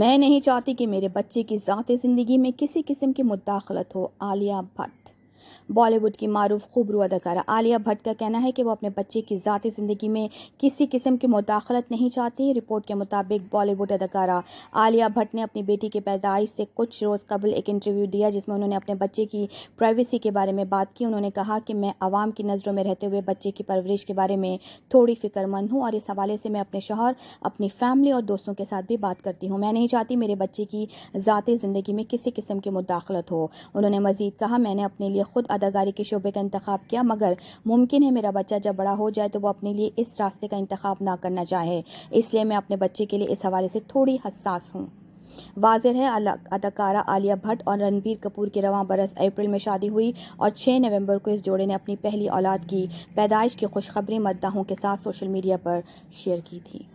मैं नहीं चाहती कि मेरे बच्चे की ज़ाती ज़िंदगी में किसी किस्म की मुदाखलत हो आलिया भट्ट बॉलीवुड की मारूफ खूबरू अदाकारा आलिया भट्ट का कहना है कि वो अपने बच्चे की ज़ाती ज़िंदगी में किसी किस्म की मुदाखलत नहीं चाहती रिपोर्ट के मुताबिक बॉलीवुड अदाकारा आलिया भट्ट ने अपनी बेटी की पैदाइश से कुछ रोज़ कबल एक इंटरव्यू दिया जिसमें उन्होंने अपने बच्चे की प्राइवेसी के बारे में बात की उन्होंने कहा कि मैं आवाम की नज़रों में रहते हुए बच्चे की परवरिश के बारे में थोड़ी फिक्रमंद हूँ और इस हवाले से मैं अपने शोहर अपनी फैमिली और दोस्तों के साथ भी बात करती हूँ मैं नहीं चाहती मेरे बच्चे की ज़ाती ज़िंदगी में किसी किस्म की मुदाखलत हो उन्होंने मजीद कहा मैंने अपने लिए ख़ुद अदाकारी के शोबे का इंतखा किया मगर मुमकिन है मेरा बच्चा जब बड़ा हो जाए तो वो अपने लिए इस रास्ते का इंतखा ना करना चाहे इसलिए मैं अपने बच्चे के लिए इस हवाले से थोड़ी हसास हूँ वाजिर है अदाकारा आलिया भट्ट और रणबीर कपूर की रवा बरस अप्रैल में शादी हुई और 6 नवंबर को इस जोड़े ने अपनी पहली औलाद की पैदाइश की खुशखबरी मद्दाहों के साथ सोशल मीडिया पर शेयर की थी